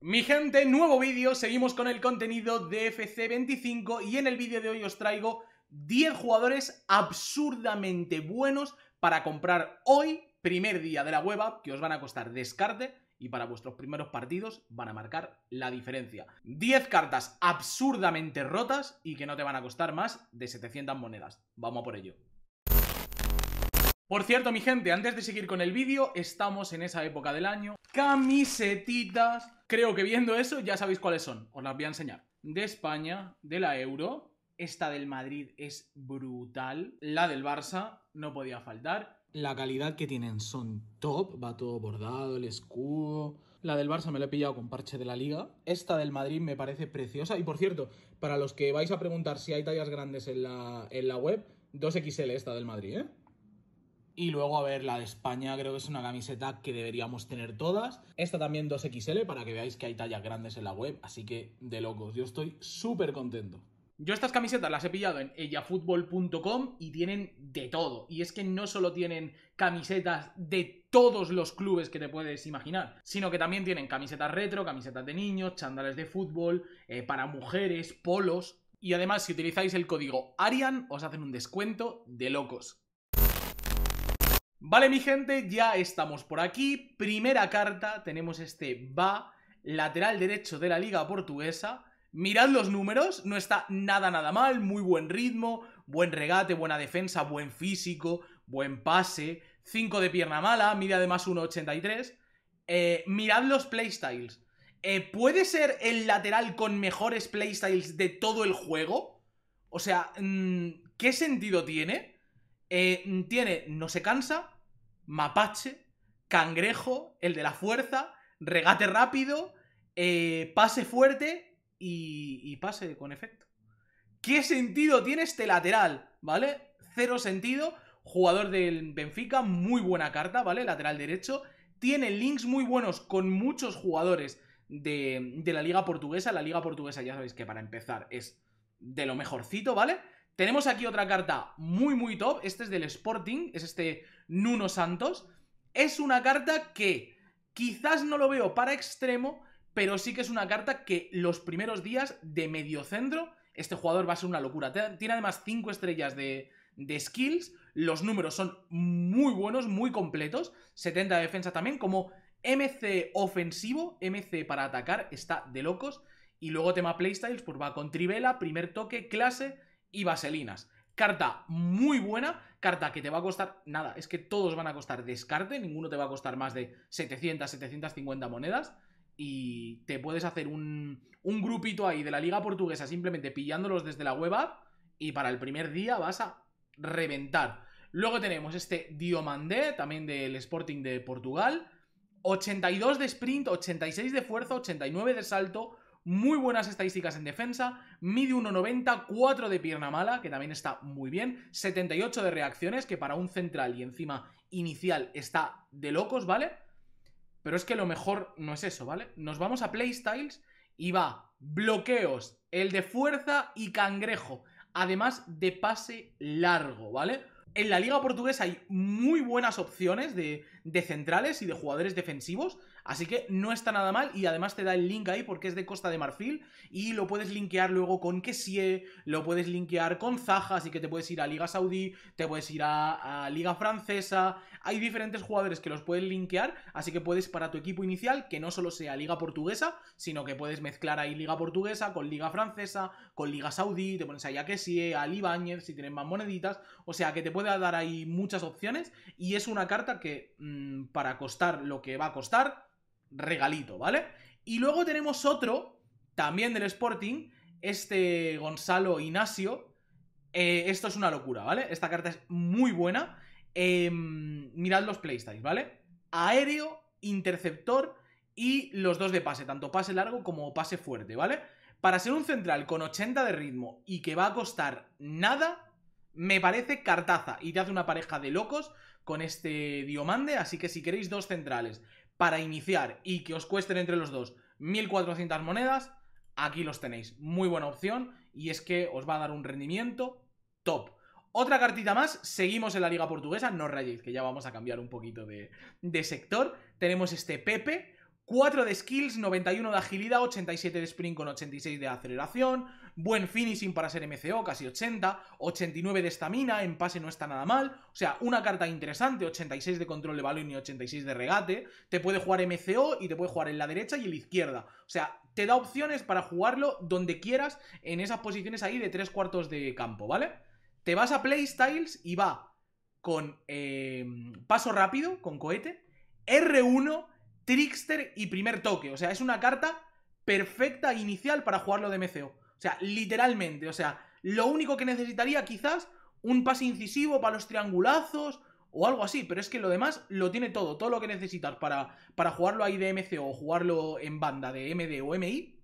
Mi gente, nuevo vídeo, seguimos con el contenido de FC25 y en el vídeo de hoy os traigo 10 jugadores absurdamente buenos para comprar hoy, primer día de la web que os van a costar descarte y para vuestros primeros partidos van a marcar la diferencia. 10 cartas absurdamente rotas y que no te van a costar más de 700 monedas. Vamos por ello. Por cierto, mi gente, antes de seguir con el vídeo, estamos en esa época del año. Camisetitas. Creo que viendo eso ya sabéis cuáles son. Os las voy a enseñar. De España, de la Euro. Esta del Madrid es brutal. La del Barça no podía faltar. La calidad que tienen son top. Va todo bordado, el escudo. La del Barça me la he pillado con parche de la liga. Esta del Madrid me parece preciosa. Y por cierto, para los que vais a preguntar si hay tallas grandes en la, en la web, 2XL esta del Madrid, ¿eh? Y luego, a ver, la de España creo que es una camiseta que deberíamos tener todas. Esta también 2XL para que veáis que hay tallas grandes en la web, así que de locos, yo estoy súper contento. Yo estas camisetas las he pillado en ellafutbol.com y tienen de todo. Y es que no solo tienen camisetas de todos los clubes que te puedes imaginar, sino que también tienen camisetas retro, camisetas de niños, chándales de fútbol, eh, para mujeres, polos. Y además, si utilizáis el código ARIAN, os hacen un descuento de locos. Vale, mi gente, ya estamos por aquí. Primera carta, tenemos este va, lateral derecho de la Liga Portuguesa. Mirad los números, no está nada, nada mal, muy buen ritmo, buen regate, buena defensa, buen físico, buen pase, 5 de pierna mala, mide además 1,83. Eh, mirad los playstyles. Eh, ¿Puede ser el lateral con mejores playstyles de todo el juego? O sea, mm, ¿qué sentido tiene? Eh, tiene No se cansa, Mapache, Cangrejo, el de la fuerza, regate rápido, eh, pase fuerte y, y, pase con efecto. ¿Qué sentido tiene este lateral? ¿Vale? Cero sentido. Jugador del Benfica, muy buena carta, ¿vale? Lateral derecho. Tiene links muy buenos con muchos jugadores de, de la Liga Portuguesa. La Liga Portuguesa, ya sabéis que para empezar es de lo mejorcito, ¿vale? Tenemos aquí otra carta muy, muy top. Este es del Sporting, es este Nuno Santos. Es una carta que quizás no lo veo para extremo, pero sí que es una carta que los primeros días de medio centro. este jugador va a ser una locura. Tiene además 5 estrellas de, de skills. Los números son muy buenos, muy completos. 70 de defensa también, como MC ofensivo, MC para atacar, está de locos. Y luego tema playstyles, pues va con Trivela, primer toque, clase, y vaselinas. Carta muy buena, carta que te va a costar nada, es que todos van a costar descarte, ninguno te va a costar más de 700, 750 monedas y te puedes hacer un, grupito ahí de la liga portuguesa simplemente pillándolos desde la web y para el primer día vas a reventar. Luego tenemos este Diomandé, también del Sporting de Portugal, 82 de sprint, 86 de fuerza, 89 de salto, muy buenas estadísticas en defensa, mide 1,90, 4 de pierna mala, que también está muy bien, 78 de reacciones, que para un central y encima inicial está de locos, ¿vale? Pero es que lo mejor no es eso, ¿vale? Nos vamos a Playstyles y va bloqueos, el de fuerza y cangrejo, además de pase largo, ¿vale? En la liga portuguesa hay muy buenas opciones de, de centrales y de jugadores defensivos. Así que no está nada mal y además te da el link ahí porque es de Costa de Marfil y lo puedes linkear luego con Kessie, lo puedes linkear con Zaha, así que te puedes ir a Liga Saudí, te puedes ir a, Liga Francesa. Hay diferentes jugadores que los puedes linkear, así que puedes para tu equipo inicial que no solo sea Liga Portuguesa, sino que puedes mezclar ahí Liga Portuguesa con Liga Francesa, con Liga Saudí, te pones ahí a Kessie, a Libáñez, si tienen más moneditas. O sea que te puede dar ahí muchas opciones y es una carta que mm, para costar lo que va a costar, regalito, ¿vale? Y luego tenemos otro, también del Sporting, este Gonzalo Ignacio. Eh, esto es una locura, ¿vale? Esta carta es muy buena. Em, mirad los playstyles, ¿vale? Aéreo, interceptor y los dos de pase, tanto pase largo como pase fuerte, ¿vale? Para ser un central con 80 de ritmo y que va a costar nada, me parece cartaza y te hace una pareja de locos con este Diomande, así que si queréis dos centrales para iniciar y que os cuesten entre los dos 1400 monedas, aquí los tenéis. Muy buena opción y es que os va a dar un rendimiento top. Otra cartita más, seguimos en la liga portuguesa, no rayéis que ya vamos a cambiar un poquito de, de sector. Tenemos este Pepe, 4 de skills, 91 de agilidad, 87 de sprint con 86 de aceleración, buen finishing para ser MCO, casi 80, 89 de estamina, en pase no está nada mal, o sea, una carta interesante, 86 de control de balón y 86 de regate, te puede jugar MCO y te puede jugar en la derecha y en la izquierda, o sea, te da opciones para jugarlo donde quieras en esas posiciones ahí de tres cuartos de campo, ¿vale? Te vas a Playstyles y va con eh, paso rápido, con cohete, R1, Trickster y primer toque. O sea, es una carta perfecta inicial para jugarlo de MCO. O sea, literalmente. O sea, lo único que necesitaría quizás un pase incisivo para los triangulazos o algo así, pero es que lo demás lo tiene todo, todo lo que necesitas para, para jugarlo ahí de MCO o jugarlo en banda de MD o MI.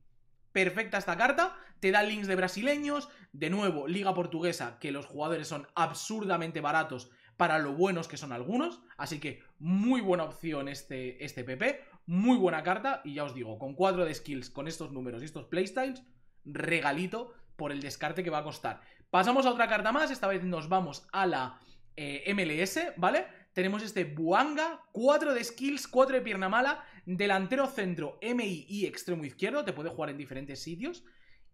Perfecta esta carta, te da links de brasileños, de nuevo, Liga Portuguesa, que los jugadores son absurdamente baratos para lo buenos que son algunos. Así que muy buena opción este, este PP, muy buena carta. Y ya os digo, con 4 de skills, con estos números y estos playstyles, regalito por el descarte que va a costar. Pasamos a otra carta más, esta vez nos vamos a la eh, MLS, ¿vale? Tenemos este Buanga, 4 de skills, 4 de pierna mala, delantero centro, MI y extremo izquierdo, te puede jugar en diferentes sitios.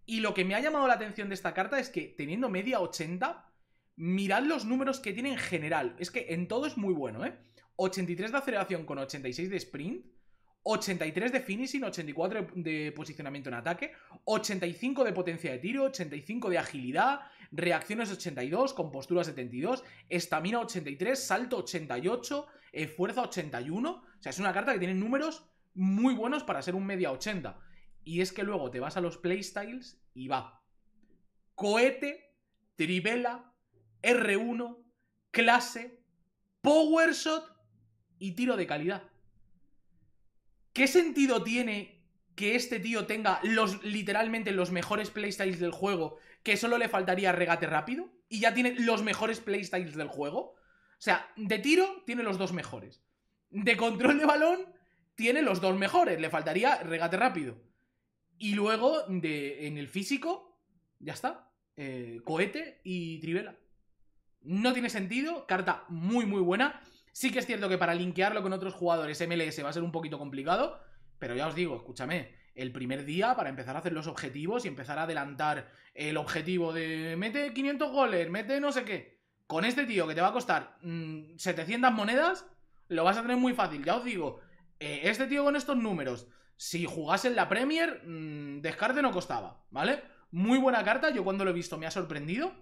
Y lo que me ha llamado la atención de esta carta es que teniendo media 80, mirad los números que tiene en general. Es que en todo es muy bueno, ¿eh? 83 de aceleración con 86 de sprint, 83 de finishing, 84 de posicionamiento en ataque, 85 de potencia de tiro, 85 de agilidad, reacciones 82, compostura 72, estamina 83, salto 88, fuerza 81. O sea, es una carta que tiene números muy buenos para ser un media 80. Y es que luego te vas a los playstyles y va. Cohete, trivela, R1, clase, power shot y tiro de calidad. ¿Qué sentido tiene que este tío tenga los literalmente los mejores playstyles del juego, que solo le faltaría regate rápido y ya tiene los mejores playstyles del juego? O sea, de tiro tiene los dos mejores. De control de balón tiene los dos mejores, le faltaría regate rápido. Y luego de en el físico ya está, eh, cohete y trivela no tiene sentido, carta muy muy buena. Sí que es cierto que para linkearlo con otros jugadores MLS va a ser un poquito complicado, pero ya os digo, escúchame, el primer día para empezar a hacer los objetivos y empezar a adelantar el objetivo de mete 500 goles, mete no sé qué. Con este tío que te va a costar 700 mm, monedas, lo vas a tener muy fácil, ya os digo. Eh, este tío con estos números, si jugase en la Premier, mm, descarte no costaba, ¿vale? Muy buena carta, yo cuando lo he visto me ha sorprendido.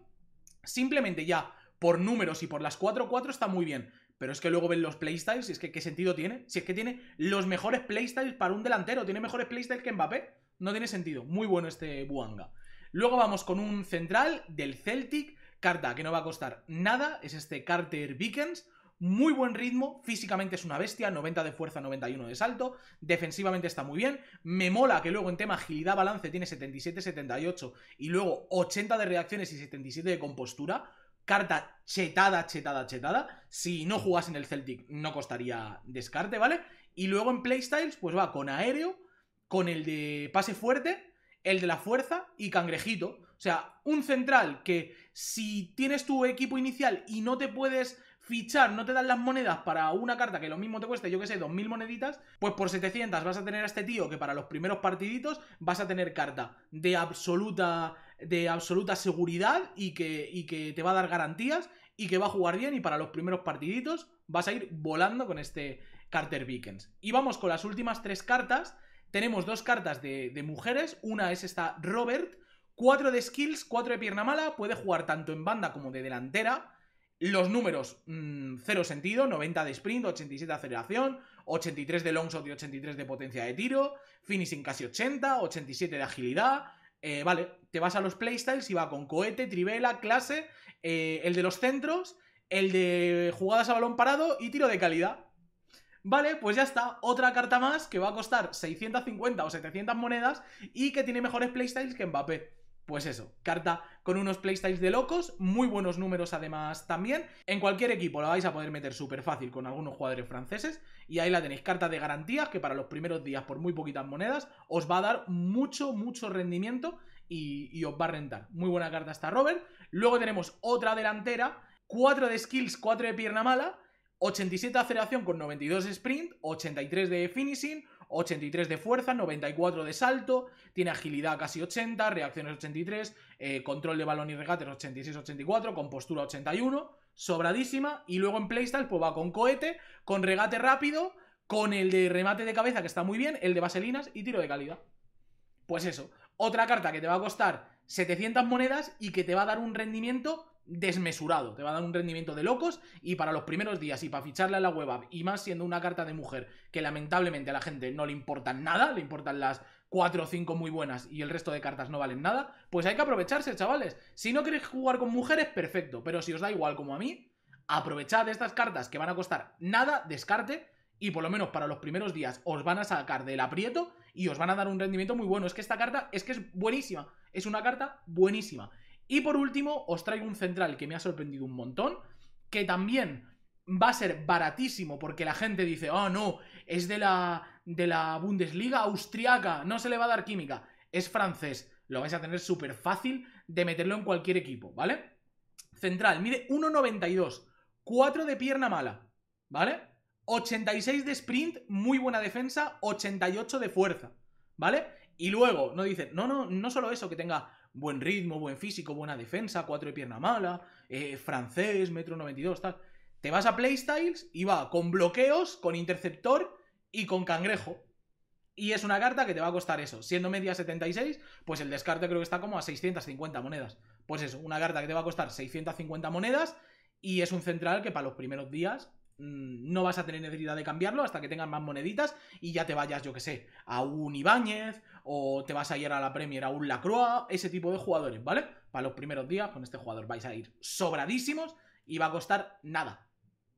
Simplemente ya por números y por las 4-4 está muy bien. Pero es que luego ven los playstyles y es que qué sentido tiene. Si es que tiene los mejores playstyles para un delantero, tiene mejores playstyles que Mbappé. No tiene sentido. Muy bueno este Buanga. Luego vamos con un central del Celtic, carta que no va a costar nada, es este Carter Vickens. Muy buen ritmo, físicamente es una bestia, 90 de fuerza, 91 de salto, defensivamente está muy bien, me mola que luego en tema agilidad balance tiene 77, 78 y luego 80 de reacciones y 77 de compostura, carta chetada, chetada, chetada. Si no jugas en el Celtic, no costaría descarte, ¿vale? Y luego en Playstyles, pues va con aéreo, con el de pase fuerte, el de la fuerza y cangrejito. O sea, un central que si tienes tu equipo inicial y no te puedes fichar, no te dan las monedas para una carta que lo mismo te cueste, yo que sé, 2.000 moneditas, pues por 700 vas a tener a este tío que para los primeros partiditos vas a tener carta de absoluta de absoluta seguridad y que, que te va a dar garantías y que va a jugar bien y para los primeros partiditos vas a ir volando con este Carter Beacons. Y vamos con las últimas tres cartas. Tenemos dos cartas de, mujeres, una es esta Robert, cuatro de skills, 4 de pierna mala, puede jugar tanto en banda como de delantera. Los números, mm, cero sentido, 90 de sprint, 87 de aceleración, 83 de longshot y 83 de potencia de tiro, finishing casi 80, 87 de agilidad, eh, vale, te vas a los playstyles y va con cohete, trivela, clase, eh, el de los centros, el de jugadas a balón parado y tiro de calidad. Vale, pues ya está, otra carta más que va a costar 650 o 700 monedas y que tiene mejores playstyles que Mbappé pues eso, carta con unos playstyles de locos, muy buenos números además también. En cualquier equipo la vais a poder meter súper fácil con algunos jugadores franceses y ahí la tenéis, carta de garantías que para los primeros días por muy poquitas monedas os va a dar mucho, mucho rendimiento y, os va a rentar. Muy buena carta esta Robert. Luego tenemos otra delantera, 4 de skills, 4 de pierna mala, 87 de aceleración con 92 de sprint, 83 de finishing, 83 de fuerza, 94 de salto, tiene agilidad casi 80, reacciones 83, eh, control de balón y regates 86-84, con postura 81, sobradísima. Y luego en playstyle pues va con cohete, con regate rápido, con el de remate de cabeza que está muy bien, el de vaselinas y tiro de calidad. Pues eso, otra carta que te va a costar 700 monedas y que te va a dar un rendimiento desmesurado. Te va a dar un rendimiento de locos y para los primeros días y para ficharla en la web app y más siendo una carta de mujer que lamentablemente a la gente no le importan nada, le importan las 4 o 5 muy buenas y el resto de cartas no valen nada, pues hay que aprovecharse, chavales. Si no queréis jugar con mujeres, perfecto, pero si os da igual como a mí, aprovechad estas cartas que van a costar nada, descarte y por lo menos para los primeros días os van a sacar del aprieto y os van a dar un rendimiento muy bueno. Es que esta carta es que es buenísima, es una carta buenísima. Y por último, os traigo un central que me ha sorprendido un montón, que también va a ser baratísimo porque la gente dice, oh no, es de la, de la Bundesliga austriaca, no se le va a dar química, es francés, lo vais a tener súper fácil de meterlo en cualquier equipo, ¿vale? Central, mide 1,92, 4 de pierna mala, ¿vale? 86 de sprint, muy buena defensa, 88 de fuerza, ¿vale? Y luego, no dice, no, no, no solo eso, que tenga buen ritmo, buen físico, buena defensa, cuatro de pierna mala, eh, francés, metro 92, tal. Te vas a Playstyles y va con bloqueos, con interceptor y con cangrejo. Y es una carta que te va a costar eso. Siendo media 76, pues el descarte creo que está como a 650 monedas. Pues eso, una carta que te va a costar 650 monedas y es un central que para los primeros días Mm, no vas a tener necesidad de cambiarlo hasta que tengas más moneditas y ya te vayas, yo que sé, a un Ibáñez o te vas a ir a la Premier a un Lacroix, ese tipo de jugadores, ¿vale? Para los primeros días con este jugador vais a ir sobradísimos y va a costar nada,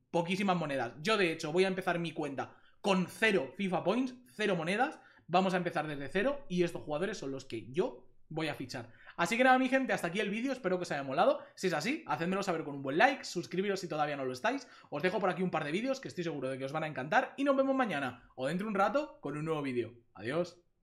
poquísimas monedas. Yo de hecho voy a empezar mi cuenta con cero FIFA Points, cero monedas, vamos a empezar desde cero y estos jugadores son los que yo voy a fichar. Así que nada, mi gente, hasta aquí el vídeo, espero que os haya molado. Si es así, hacedmelo saber con un buen like, suscribiros si todavía no lo estáis. Os dejo por aquí un par de vídeos que estoy seguro de que os van a encantar y nos vemos mañana o dentro de un rato con un nuevo vídeo. Adiós.